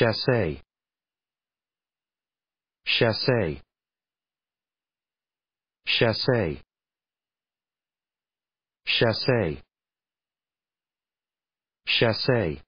Chassé Chassé Chassé Chassé Chassé